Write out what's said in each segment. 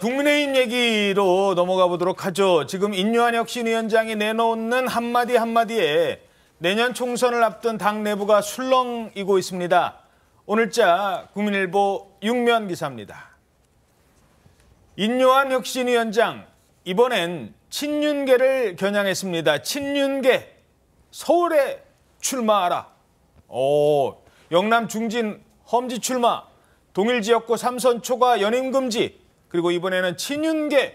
국민의힘 얘기로 넘어가 보도록 하죠. 지금 인류한혁 신위원장이 내놓는 한마디 한마디에 내년 총선을 앞둔 당 내부가 술렁이고 있습니다. 오늘자 국민일보 6면 기사입니다. 인류한 혁신위원장 이번엔 친윤계를 겨냥했습니다. 친윤계 서울에 출마하라. 오, 영남 중진 험지 출마, 동일 지역구 삼선 초과 연임 금지, 그리고 이번에는 친윤계의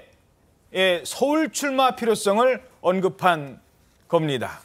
서울 출마 필요성을 언급한 겁니다.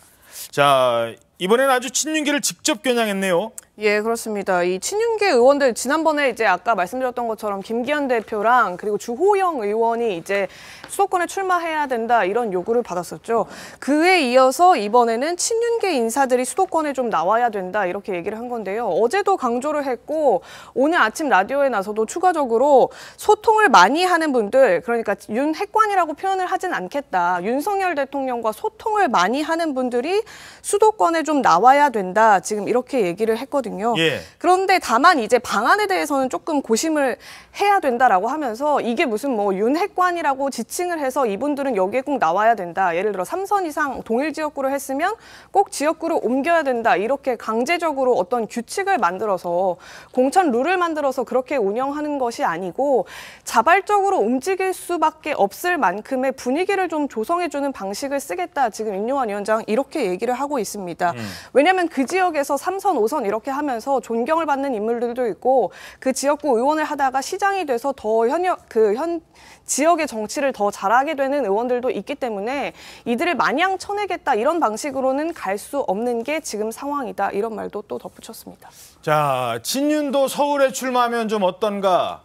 자, 이번에는 아주 친윤계를 직접 겨냥했네요. 예, 그렇습니다. 이 친윤계 의원들 지난번에 이제 아까 말씀드렸던 것처럼 김기현 대표랑 그리고 주호영 의원이 이제 수도권에 출마해야 된다 이런 요구를 받았었죠. 그에 이어서 이번에는 친윤계 인사들이 수도권에 좀 나와야 된다 이렇게 얘기를 한 건데요. 어제도 강조를 했고 오늘 아침 라디오에 나서도 추가적으로 소통을 많이 하는 분들 그러니까 윤핵관이라고 표현을 하진 않겠다. 윤석열 대통령과 소통을 많이 하는 분들이 수도권에 좀 나와야 된다. 지금 이렇게 얘기를 했거든요. 하거든요. 예. 그런데 다만 이제 방안에 대해서는 조금 고심을 해야 된다라고 하면서 이게 무슨 뭐 윤핵관이라고 지칭을 해서 이분들은 여기에 꼭 나와야 된다. 예를 들어 삼선 이상 동일 지역구를 했으면 꼭 지역구로 옮겨야 된다. 이렇게 강제적으로 어떤 규칙을 만들어서 공천 룰을 만들어서 그렇게 운영하는 것이 아니고 자발적으로 움직일 수밖에 없을 만큼의 분위기를 좀 조성해주는 방식을 쓰겠다. 지금 임용환 위원장 이렇게 얘기를 하고 있습니다. 음. 왜냐하면 그 지역에서 삼선오선 이렇게 이렇 하면서 존경을 받는 인물들도 있고 그 지역구 의원을 하다가 시장이 돼서 더 현역 그 현 지역의 정치를 더 잘하게 되는 의원들도 있기 때문에 이들을 마냥 쳐내겠다 이런 방식으로는 갈 수 없는 게 지금 상황이다 이런 말도 또 덧붙였습니다. 자, 진윤도 서울에 출마하면 좀 어떤가?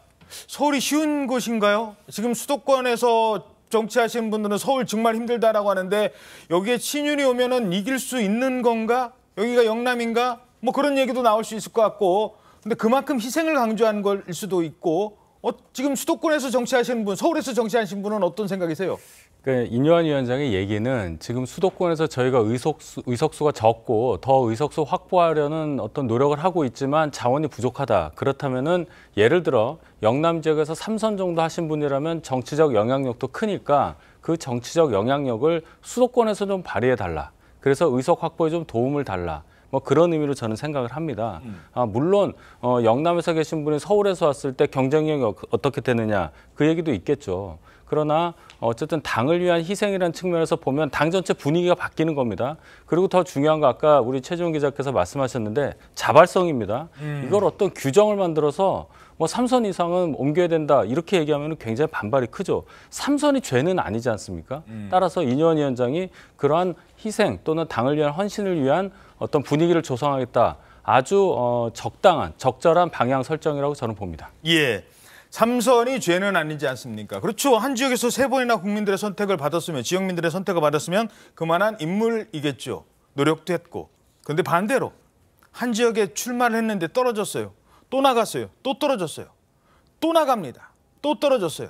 서울이 쉬운 곳인가요? 지금 수도권에서 정치하시는 분들은 서울 정말 힘들다라고 하는데 여기에 친윤이 오면은 이길 수 있는 건가? 여기가 영남인가? 뭐 그런 얘기도 나올 수 있을 것 같고 근데 그만큼 희생을 강조한 걸 수도 있고 어, 지금 수도권에서 정치하시는 분, 서울에서 정치하시는 분은 어떤 생각이세요? 그러니까 인요한 위원장의 얘기는 지금 수도권에서 저희가 의석수, 의석수가 적고 더 의석수 확보하려는 어떤 노력을 하고 있지만 자원이 부족하다. 그렇다면은 예를 들어 영남 지역에서 삼선 정도 하신 분이라면 정치적 영향력도 크니까 그 정치적 영향력을 수도권에서 좀 발휘해 달라. 그래서 의석 확보에 좀 도움을 달라. 뭐 그런 의미로 저는 생각을 합니다. 음. 아, 물론 어, 영남에서 계신 분이 서울에서 왔을 때 경쟁력이 어, 그, 어떻게 되느냐 그 얘기도 있겠죠. 그러나 어쨌든 당을 위한 희생이라는 측면에서 보면 당 전체 분위기가 바뀌는 겁니다. 그리고 더 중요한 거 아까 우리 최종 기자께서 말씀하셨는데 자발성입니다. 음. 이걸 어떤 규정을 만들어서 뭐삼선 이상은 옮겨야 된다 이렇게 얘기하면 굉장히 반발이 크죠. 삼선이 죄는 아니지 않습니까? 음. 따라서 이년 위원장이 그러한 희생 또는 당을 위한 헌신을 위한 어떤 분위기를 조성하겠다. 아주 어, 적당한 적절한 방향 설정이라고 저는 봅니다. 예. 삼선이 죄는 아니지 않습니까? 그렇죠. 한 지역에서 세 번이나 국민들의 선택을 받았으면 지역민들의 선택을 받았으면 그만한 인물이겠죠. 노력도 했고. 그런데 반대로 한 지역에 출마를 했는데 떨어졌어요. 또 나갔어요. 또 떨어졌어요. 또 나갑니다. 또 떨어졌어요.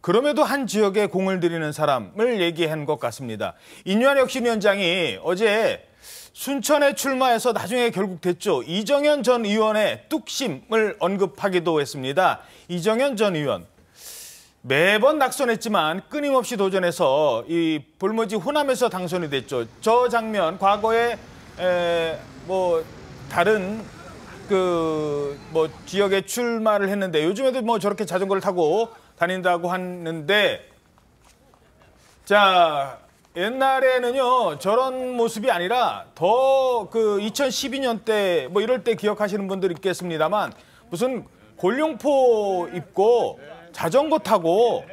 그럼에도 한 지역에 공을 들이는 사람을 얘기한 것 같습니다. 인류한 혁신위원장이 어제 순천에 출마해서 나중에 결국 됐죠. 이정현 전 의원의 뚝심을 언급하기도 했습니다. 이정현 전 의원. 매번 낙선했지만 끊임없이 도전해서 이 볼모지 호남에서 당선이 됐죠. 저 장면 과거에 에, 뭐 다른 그뭐 지역에 출마를 했는데 요즘에도 뭐 저렇게 자전거를 타고 다닌다고 하는데 자 옛날에는요 저런 모습이 아니라 더 그 2012년 때 뭐 이럴 때 기억하시는 분들 있겠습니다만 무슨 골룡포 입고 자전거 타고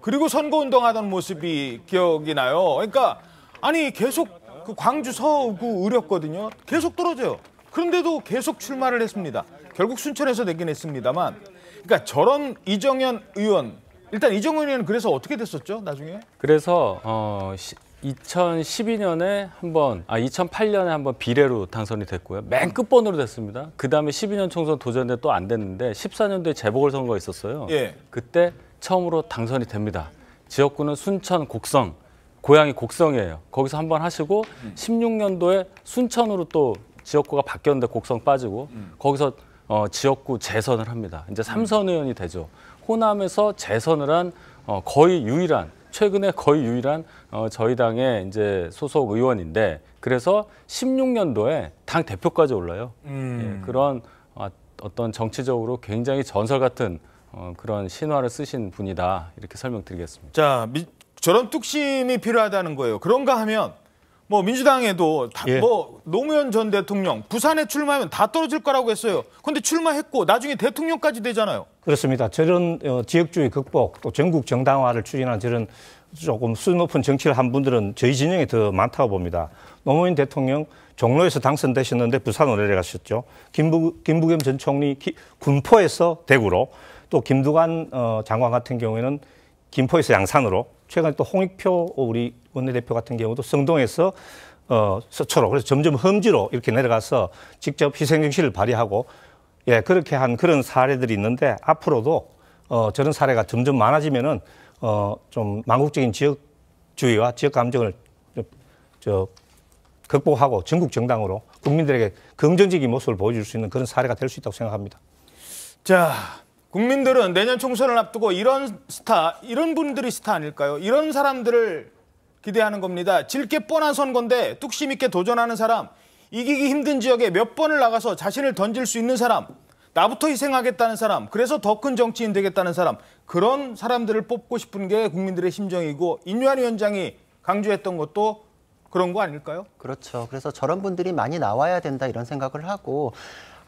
그리고 선거 운동하던 모습이 기억이 나요. 그러니까 아니 계속 그 광주 서구 의렸거든요. 계속 떨어져요. 그런데도 계속 출마를 했습니다. 결국 순천에서 내긴 했습니다만 그러니까 저런 이정현 의원 일단 이정현 의원은 그래서 어떻게 됐었죠 나중에? 그래서 어, 시, 2012년에 한번 아 2008년에 한번 비례로 당선이 됐고요. 맨 끝번으로 됐습니다. 그다음에 12년 총선 도전에 또안 됐는데 14년도에 재보궐 선거가 있었어요. 예. 그때 처음으로 당선이 됩니다. 지역구는 순천 곡성 고향이 곡성이에요. 거기서 한번 하시고 16년도에 순천으로 또 지역구가 바뀌었는데 곡성 빠지고 음. 거기서 어, 지역구 재선을 합니다. 이제 삼선 의원이 되죠. 호남에서 재선을 한 어, 거의 유일한 최근에 거의 유일한 어, 저희 당의 이제 소속 의원인데 그래서 16년도에 당 대표까지 올라요. 음. 예, 그런 어, 어떤 정치적으로 굉장히 전설 같은 어, 그런 신화를 쓰신 분이다 이렇게 설명드리겠습니다. 자, 미, 저런 뚝심이 필요하다는 거예요. 그런가 하면 뭐 민주당에도 다, 예. 뭐 노무현 전 대통령 부산에 출마하면 다 떨어질 거라고 했어요. 그런데 출마했고 나중에 대통령까지 되잖아요. 그렇습니다. 저런 어, 지역주의 극복 또 전국 정당화를 추진한 저런 조금 수 높은 정치를 한 분들은 저희 진영이 더 많다고 봅니다. 노무현 대통령 종로에서 당선되셨는데 부산으로 내려가셨죠. 김부, 김부겸 전 총리 기, 군포에서 대구로 또 김두관 어, 장관 같은 경우에는 김포에서 양산으로 최근 또 홍익표 우리 원내대표 같은 경우도 성동에서 어, 서초로 그래서 점점 험지로 이렇게 내려가서 직접 희생정신을 발휘하고 예 그렇게 한 그런 사례들이 있는데 앞으로도 어, 저런 사례가 점점 많아지면은 어, 좀 망국적인 지역주의와 지역 감정을 저, 극복하고 전국 정당으로 국민들에게 긍정적인 모습을 보여줄 수 있는 그런 사례가 될 수 있다고 생각합니다. 자, 국민들은 내년 총선을 앞두고 이런 스타, 이런 분들이 스타 아닐까요? 이런 사람들을 기대하는 겁니다. 질게 뻔한 선거인데 뚝심 있게 도전하는 사람, 이기기 힘든 지역에 몇 번을 나가서 자신을 던질 수 있는 사람, 나부터 희생하겠다는 사람, 그래서 더 큰 정치인 되겠다는 사람, 그런 사람들을 뽑고 싶은 게 국민들의 심정이고 인유한 위원장이 강조했던 것도 그런 거 아닐까요? 그렇죠. 그래서 저런 분들이 많이 나와야 된다 이런 생각을 하고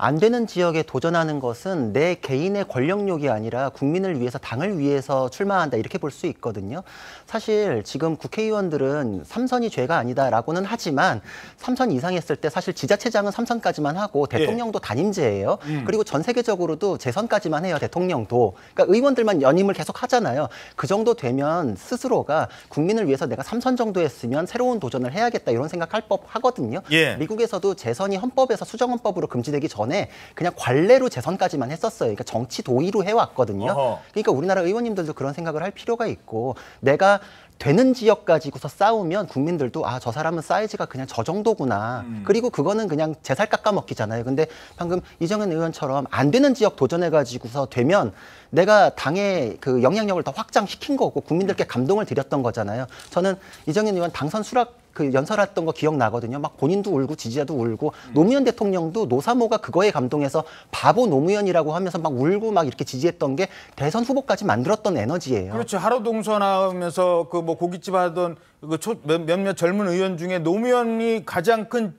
안 되는 지역에 도전하는 것은 내 개인의 권력욕이 아니라 국민을 위해서 당을 위해서 출마한다 이렇게 볼 수 있거든요. 사실 지금 국회의원들은 삼선이 죄가 아니다라고는 하지만 삼선 이상 했을 때 사실 지자체장은 삼선까지만 하고 예. 대통령도 예. 단임제예요. 음. 그리고 전 세계적으로도 재선까지만 해요. 대통령도. 그러니까 의원들만 연임을 계속 하잖아요. 그 정도 되면 스스로가 국민을 위해서 내가 삼선 정도 했으면 새로운 도전을 해야겠다 이런 생각할 법 하거든요. 예. 미국에서도 재선이 헌법에서 수정헌법으로 금지되기 전 전에 그냥 관례로 재선까지만 했었어요. 그러니까 정치 도의로 해왔거든요. 그러니까 우리나라 의원님들도 그런 생각을 할 필요가 있고 내가 되는 지역 가지고서 싸우면 국민들도 아 저 사람은 사이즈가 그냥 저 정도구나 음. 그리고 그거는 그냥 제 살 깎아먹기잖아요 근데 방금 이정현 의원처럼 안 되는 지역 도전해 가지고서 되면 내가 당의 그 영향력을 더 확장시킨 거고 국민들께 감동을 드렸던 거잖아요 저는 이정현 의원 당선 수락 그 연설했던 거 기억나거든요. 막 본인도 울고 지지자도 울고 노무현 대통령도 노사모가 그거에 감동해서 바보 노무현이라고 하면서 막 울고 막 이렇게 지지했던 게 대선 후보까지 만들었던 에너지예요. 그렇죠. 하루 동선하면서 그 뭐 고깃집 하던 그 초, 몇몇 젊은 의원 중에 노무현이 가장 큰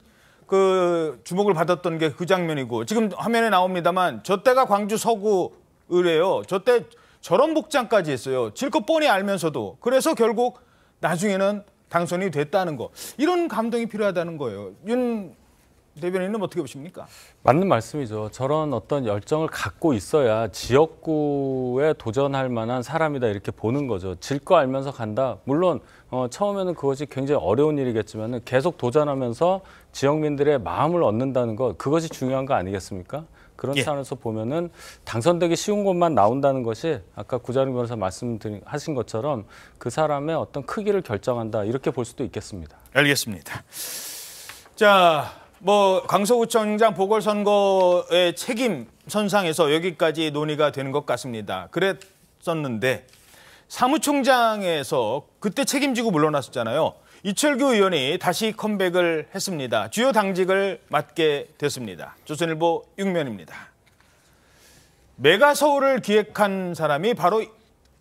그 주목을 받았던 게 그 장면이고 지금 화면에 나옵니다만 저 때가 광주 서구 의뢰요. 저때 저런 복장까지 했어요. 질 것 뻔히 알면서도. 그래서 결국 나중에는 당선이 됐다는 거 이런 감동이 필요하다는 거예요. 윤 대변인은 어떻게 보십니까? 맞는 말씀이죠. 저런 어떤 열정을 갖고 있어야 지역구에 도전할 만한 사람이다 이렇게 보는 거죠. 질 거 알면서 간다. 물론 어, 처음에는 그것이 굉장히 어려운 일이겠지만 계속 도전하면서 지역민들의 마음을 얻는다는 것 그것이 중요한 거 아니겠습니까? 그런 예. 차원에서 보면은 당선되기 쉬운 곳만 나온다는 것이 아까 구자룡 변호사 말씀하신 것처럼 그 사람의 어떤 크기를 결정한다 이렇게 볼 수도 있겠습니다. 알겠습니다. 자, 뭐 강서구청장 보궐선거의 책임 선상에서 여기까지 논의가 되는 것 같습니다. 그랬었는데 사무총장에서 그때 책임지고 물러났었잖아요. 이철규 의원이 다시 컴백을 했습니다. 주요 당직을 맡게 됐습니다. 조선일보 6면입니다. 메가 서울을 기획한 사람이 바로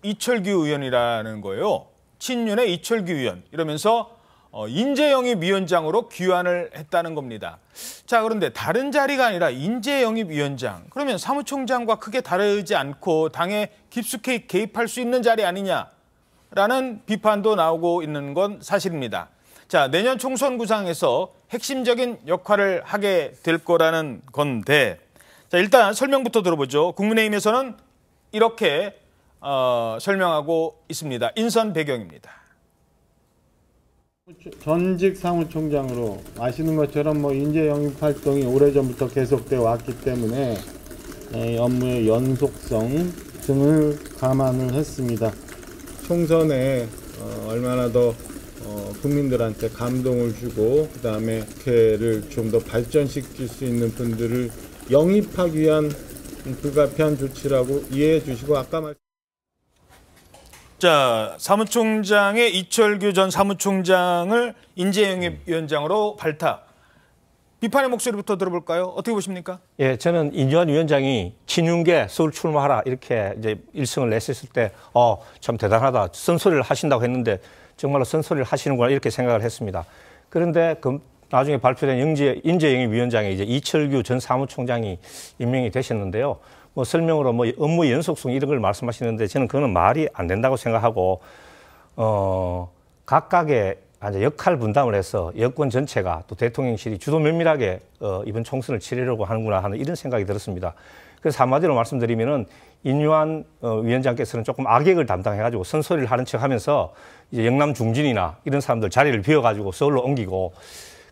이철규 의원이라는 거예요. 친윤의 이철규 의원 이러면서 어, 인재영입 위원장으로 귀환을 했다는 겁니다. 자 그런데 다른 자리가 아니라 인재영입 위원장 그러면 사무총장과 크게 다르지 않고 당에 깊숙이 개입할 수 있는 자리 아니냐 라는 비판도 나오고 있는 건 사실입니다. 자, 내년 총선 구상에서 핵심적인 역할을 하게 될 거라는 건데, 자, 일단 설명부터 들어보죠. 국민의힘에서는 이렇게 어, 설명하고 있습니다. 인선 배경입니다. 전직 사무총장으로 아시는 것처럼 뭐 인재 영입 활동이 오래전부터 계속되 왔기 때문에 예, 업무의 연속성 등을 감안을 했습니다. 총선에 어, 얼마나 더 어, 국민들한테 감동을 주고 그 다음에 국회를 좀 더 발전시킬 수 있는 분들을 영입하기 위한 불가피한 조치라고 이해해 주시고 아까 말. 자 사무총장의 이철규 전 사무총장을 인재영입위원장으로 발탁. 비판의 목소리부터 들어볼까요? 어떻게 보십니까? 예, 저는 이전 위원장이 친윤계 서울 출마하라 이렇게 이제 일승을 냈었을 때, 어, 참 대단하다. 선소리를 하신다고 했는데 정말로 선소리를 하시는구나 이렇게 생각을 했습니다. 그런데 그 나중에 발표된 영재, 인재영입위원장에 이제 이철규 전 사무총장이 임명이 되셨는데요. 뭐 설명으로 뭐 업무 연속성 이런 걸 말씀하시는데 저는 그거는 말이 안 된다고 생각하고, 어, 각각의 이제 역할 분담을 해서 여권 전체가 또 대통령실이 주도 면밀하게 어, 이번 총선을 치르려고 하는구나 하는 이런 생각이 들었습니다. 그래서 한마디로 말씀드리면은 인유한 어, 위원장께서는 조금 악역을 담당해가지고 선소리를 하는 척 하면서 이제 영남 중진이나 이런 사람들 자리를 비워가지고 서울로 옮기고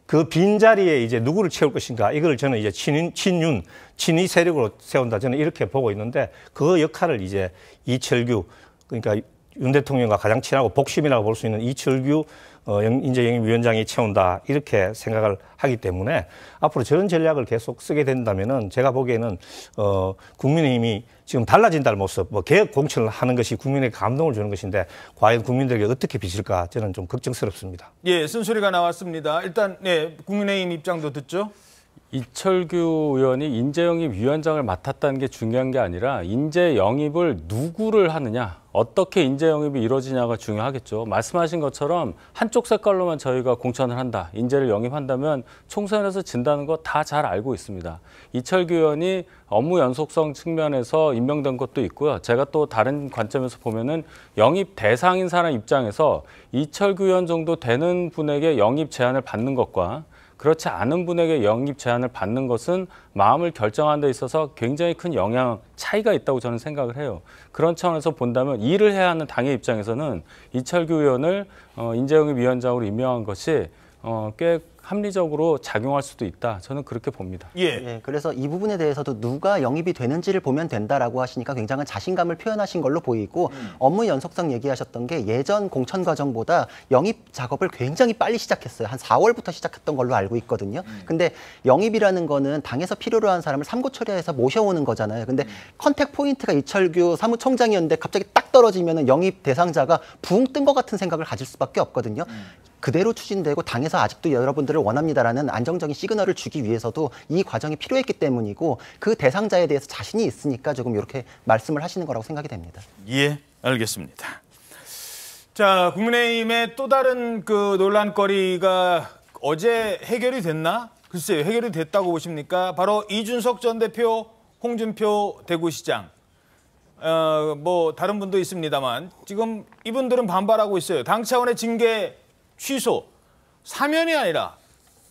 그 빈자리에 이제 누구를 채울 것인가 이걸 저는 이제 친인, 친윤, 친위 세력으로 세운다 저는 이렇게 보고 있는데 그 역할을 이제 이철규 그러니까 윤 대통령과 가장 친하고 복심이라고 볼 수 있는 이철규 어, 인재영입위원장이 채운다 이렇게 생각을 하기 때문에 앞으로 저런 전략을 계속 쓰게 된다면은 제가 보기에는 어 국민의힘이 지금 달라진다는 모습, 뭐 개혁 공천을 하는 것이 국민에게 감동을 주는 것인데 과연 국민들에게 어떻게 비칠까 저는 좀 걱정스럽습니다. 예, 쓴소리가 나왔습니다. 일단 네, 국민의힘 입장도 듣죠. 이철규 의원이 인재영입 위원장을 맡았다는 게 중요한 게 아니라 인재영입을 누구를 하느냐, 어떻게 인재영입이 이루어지냐가 중요하겠죠. 말씀하신 것처럼 한쪽 색깔로만 저희가 공천을 한다, 인재를 영입한다면 총선에서 진다는 거 다 잘 알고 있습니다. 이철규 의원이 업무 연속성 측면에서 임명된 것도 있고요. 제가 또 다른 관점에서 보면은 영입 대상인 사람 입장에서 이철규 의원 정도 되는 분에게 영입 제안을 받는 것과 그렇지 않은 분에게 영입 제한을 받는 것은 마음을 결정하는 데 있어서 굉장히 큰 영향 차이가 있다고 저는 생각을 해요. 그런 차원에서 본다면 일을 해야 하는 당의 입장에서는 이철규 의원을 어, 인재영입 위원장으로 임명한 것이 어, 꽤 합리적으로 작용할 수도 있다. 저는 그렇게 봅니다. 예. 예. 그래서 이 부분에 대해서도 누가 영입이 되는지를 보면 된다라고 하시니까 굉장한 자신감을 표현하신 걸로 보이고 음. 업무 연속성 얘기하셨던 게 예전 공천 과정보다 영입 작업을 굉장히 빨리 시작했어요. 한 4월부터 시작했던 걸로 알고 있거든요. 음. 근데 영입이라는 거는 당에서 필요로 한 사람을 삼고 처리해서 모셔오는 거잖아요. 근데 음. 컨택 포인트가 이철규 사무총장이었는데 갑자기 딱 떨어지면 영입 대상자가 붕 뜬 것 같은 생각을 가질 수밖에 없거든요. 음. 그대로 추진되고 당에서 아직도 여러분들 서비를 원합니다라는 안정적인 시그널을 주기 위해서도 이 과정이 필요했기 때문이고 그 대상자에 대해서 자신이 있으니까 조금 이렇게 말씀을 하시는 거라고 생각이 됩니다. 예, 알겠습니다. 자, 국민의힘의 또 다른 그 논란거리가 어제 해결이 됐나? 글쎄요, 해결이 됐다고 보십니까? 바로 이준석 전 대표, 홍준표 대구시장. 어, 뭐 다른 분도 있습니다만 지금 이분들은 반발하고 있어요. 당 차원의 징계 취소. 사면이 아니라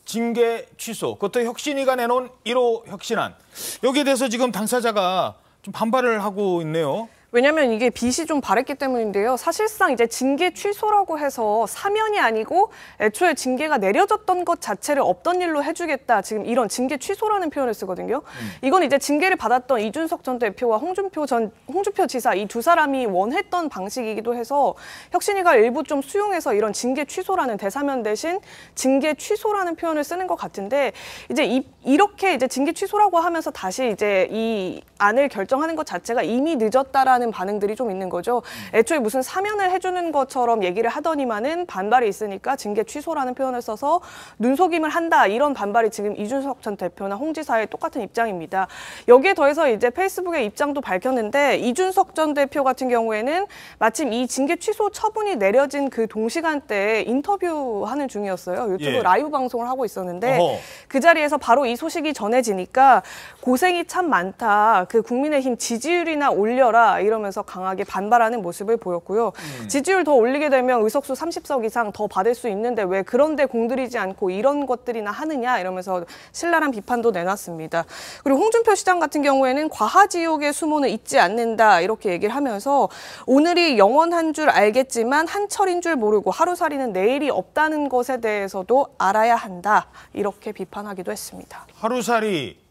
징계 취소, 그것도 혁신위가 내놓은 1호 혁신안. 여기에 대해서 지금 당사자가 좀 반발을 하고 있네요. 왜냐면 이게 빛이 좀 바랬기 때문인데요. 사실상 이제 징계 취소라고 해서 사면이 아니고 애초에 징계가 내려졌던 것 자체를 없던 일로 해주겠다. 지금 이런 징계 취소라는 표현을 쓰거든요. 음. 이건 이제 징계를 받았던 이준석 전 대표와 홍준표 전 홍준표 지사 이 두 사람이 원했던 방식이기도 해서 혁신이가 일부 좀 수용해서 이런 징계 취소라는 대사면 대신 징계 취소라는 표현을 쓰는 것 같은데 이제 이, 이렇게 이제 징계 취소라고 하면서 다시 이제 이 안을 결정하는 것 자체가 이미 늦었다라는 반응들이 좀 있는 거죠. 애초에 무슨 사면을 해주는 것처럼 얘기를 하더니만은 반발이 있으니까 징계 취소라는 표현을 써서 눈속임을 한다 이런 반발이 지금 이준석 전 대표나 홍 지사의 똑같은 입장입니다. 여기에 더해서 이제 페이스북의 입장도 밝혔는데 이준석 전 대표 같은 경우에는 마침 이 징계 취소 처분이 내려진 그 동시간대에 인터뷰하는 중이었어요. 유튜브 예. 라이브 방송을 하고 있었는데 어허. 그 자리에서 바로 이 소식이 전해지니까 고생이 참 많다. 그 국민의힘 지지율이나 올려라 이러면서 강하게 반발하는 모습을 보였고요. 음. 지지율 더 올리게 되면 의석수 30석 이상 더 받을 수 있는데 왜 그런데 공들이지 않고 이런 것들이나 하느냐 이러면서 신랄한 비판도 내놨습니다. 그리고 홍준표 시장 같은 경우에는 과하지옥의 수모는 잊지 않는다 이렇게 얘기를 하면서 오늘이 영원한 줄 알겠지만 한철인 줄 모르고 하루살이는 내일이 없다는 것에 대해서도 알아야 한다 이렇게 비판하기도 했습니다. 하루살이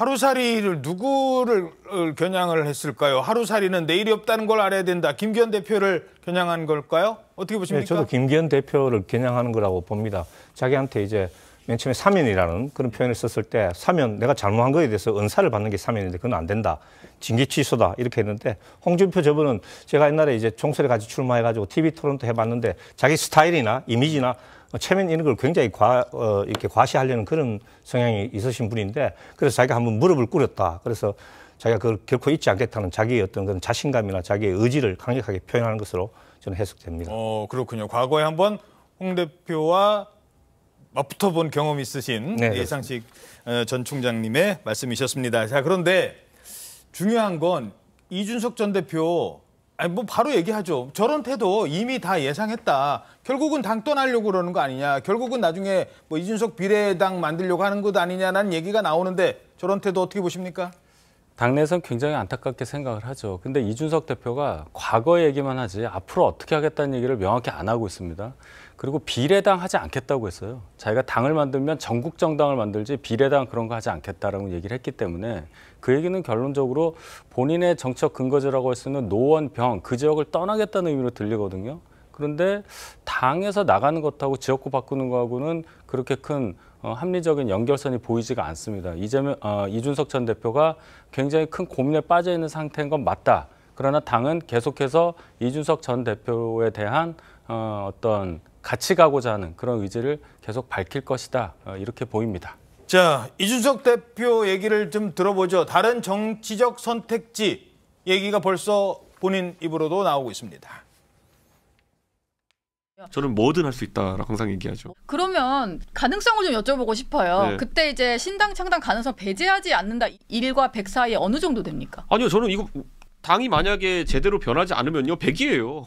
하루살이를 누구를 겨냥을 했을까요? 하루살이는 내일이 없다는 걸 알아야 된다. 김기현 대표를 겨냥한 걸까요? 어떻게 네, 보십니까? 네, 저도 김기현 대표를 겨냥하는 거라고 봅니다. 자기한테 이제 맨 처음에 사면이라는 그런 표현을 썼을 때 사면 내가 잘못한 거에 대해서 은사를 받는 게 사면인데 그건 안 된다. 징계 취소다 이렇게 했는데 홍준표 저분은 제가 옛날에 이제 총선에 같이 출마해가지고 TV 토론도 해봤는데 자기 스타일이나 이미지나 어, 체면 이런 걸 굉장히 과, 어, 이렇게 과시하려는 그런 성향이 있으신 분인데 그래서 자기가 한번 무릎을 꿇었다. 그래서 자기가 그걸 결코 잊지 않겠다는 자기의 어떤 그런 자신감이나 자기의 의지를 강력하게 표현하는 것으로 저는 해석됩니다. 어, 그렇군요. 과거에 한번 홍 대표와 맞붙어 본 경험이 있으신 네, 예상식 그렇습니다. 어, 전 총장님의 말씀이셨습니다. 자, 그런데 중요한 건 이준석 전 대표 아니 뭐 바로 얘기하죠. 저런 태도 이미 다 예상했다. 결국은 당 떠나려고 그러는 거 아니냐. 결국은 나중에 뭐 이준석 비례당 만들려고 하는 것 아니냐는 얘기가 나오는데 저런 태도 어떻게 보십니까? 당내에서는 굉장히 안타깝게 생각을 하죠. 근데 이준석 대표가 과거 얘기만 하지 앞으로 어떻게 하겠다는 얘기를 명확히 안 하고 있습니다. 그리고 비례당 하지 않겠다고 했어요. 자기가 당을 만들면 전국 정당을 만들지 비례당 그런 거 하지 않겠다라고 얘기를 했기 때문에 그 얘기는 결론적으로 본인의 정책 근거지라고 할 수 있는 노원병 그 지역을 떠나겠다는 의미로 들리거든요. 그런데 당에서 나가는 것하고 지역구 바꾸는 거하고는 그렇게 큰 어, 합리적인 연결선이 보이지가 않습니다. 이재명, 어, 이준석 전 대표가 굉장히 큰 고민에 빠져 있는 상태인 건 맞다. 그러나 당은 계속해서 이준석 전 대표에 대한 어, 어떤 같이 가고자 하는 그런 의지를 계속 밝힐 것이다 어, 이렇게 보입니다. 자 이준석 대표 얘기를 좀 들어보죠. 다른 정치적 선택지 얘기가 벌써 본인 입으로도 나오고 있습니다. 저는 뭐든 할 수 있다라고 항상 얘기하죠. 그러면 가능성을 좀 여쭤보고 싶어요. 네. 그때 이제 신당 창당 가능성 배제하지 않는다. 1과 100 사이에 어느 정도 됩니까? 아니요, 저는 이거 당이 만약에 제대로 변하지 않으면요, 100이에요.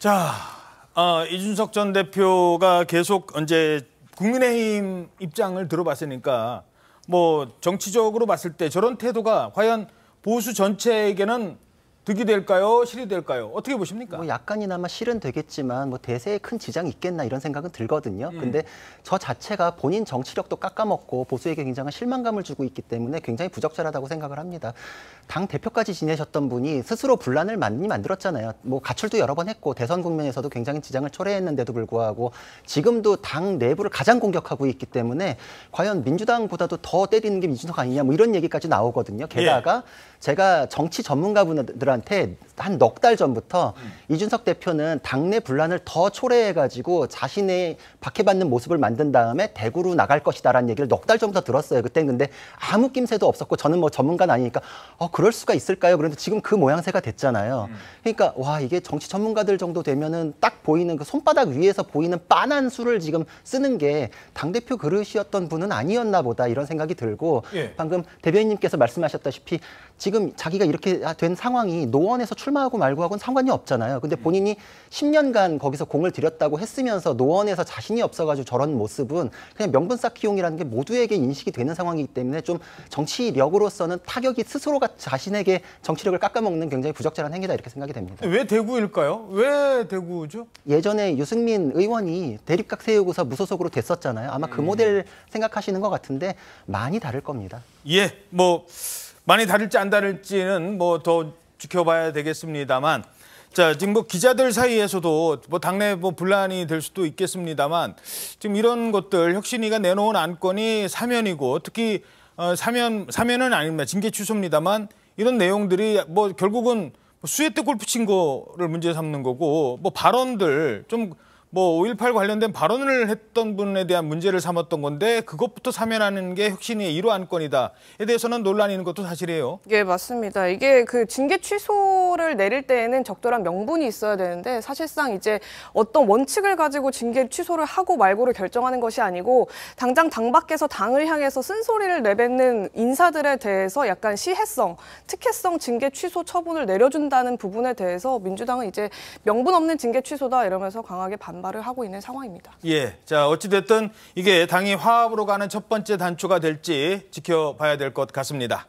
자, 어, 이준석 전 대표가 계속 이제 국민의힘 입장을 들어봤으니까 뭐 정치적으로 봤을 때 저런 태도가 과연 보수 전체에게는 득이 될까요? 실이 될까요? 어떻게 보십니까? 뭐 약간이나마 실은 되겠지만 뭐 대세에 큰 지장이 있겠나 이런 생각은 들거든요. 음. 근데 저 자체가 본인 정치력도 깎아먹고 보수에게 굉장한 실망감을 주고 있기 때문에 굉장히 부적절하다고 생각을 합니다. 당 대표까지 지내셨던 분이 스스로 분란을 많이 만들었잖아요. 뭐 가출도 여러 번 했고 대선 국면에서도 굉장히 지장을 초래했는데도 불구하고 지금도 당 내부를 가장 공격하고 있기 때문에 과연 민주당보다도 더 때리는 게 민주당 아니냐 뭐 이런 얘기까지 나오거든요. 예. 게다가 예. 제가 정치 전문가분들한테 한 넉 달 전부터 음. 이준석 대표는 당내 분란을 더 초래해가지고 자신의 박해받는 모습을 만든 다음에 대구로 나갈 것이다라는 얘기를 넉 달 전부터 들었어요. 그땐 근데 아무 낌새도 없었고 저는 뭐 전문가는 아니니까 어, 그럴 수가 있을까요? 그런데 지금 그 모양새가 됐잖아요. 음. 그러니까 와, 이게 정치 전문가들 정도 되면은 딱 보이는 그 손바닥 위에서 보이는 빤한 수를 지금 쓰는 게 당대표 그릇이었던 분은 아니었나 보다 이런 생각이 들고 예. 방금 대변인님께서 말씀하셨다시피 지금 지금 자기가 이렇게 된 상황이 노원에서 출마하고 말고하고는 상관이 없잖아요. 근데 네. 본인이 10년간 거기서 공을 들였다고 했으면서 노원에서 자신이 없어가지고 저런 모습은 그냥 명분 쌓기용이라는 게 모두에게 인식이 되는 상황이기 때문에 좀 정치력으로서는 타격이 스스로가 자신에게 정치력을 깎아먹는 굉장히 부적절한 행위다 이렇게 생각이 됩니다. 왜 대구일까요? 왜 대구죠? 예전에 유승민 의원이 대립각 세우고서 무소속으로 됐었잖아요. 아마 그 음. 모델 생각하시는 것 같은데 많이 다를 겁니다. 예, 뭐. 많이 다를지 안 다를지는 뭐 더 지켜봐야 되겠습니다만 자 지금 뭐 기자들 사이에서도 뭐 당내 뭐 분란이 될 수도 있겠습니다만 지금 이런 것들 혁신위가 내놓은 안건이 사면이고 특히 어, 사면 사면은 아닙니다 징계 취소입니다만 이런 내용들이 뭐 결국은 뭐 수혜때 골프 친 거를 문제 삼는 거고 뭐 발언들 좀 뭐5.18 관련된 발언을 했던 분에 대한 문제를 삼았던 건데 그것부터 사면하는 게 혁신의 일호 안건이다에 대해서는 논란이 있는 것도 사실이에요. 예, 맞습니다. 이게 그 징계 취소를 내릴 때에는 적절한 명분이 있어야 되는데 사실상 이제 어떤 원칙을 가지고 징계 취소를 하고 말고를 결정하는 것이 아니고 당장 당 밖에서 당을 향해서 쓴소리를 내뱉는 인사들에 대해서 약간 시혜성, 특혜성 징계 취소 처분을 내려준다는 부분에 대해서 민주당은 이제 명분 없는 징계 취소다 이러면서 강하게 반 반발을 하고 있는 상황입니다. 예, 자 어찌됐든 이게 당이 화합으로 가는 첫 번째 단추가 될지 지켜봐야 될 것 같습니다.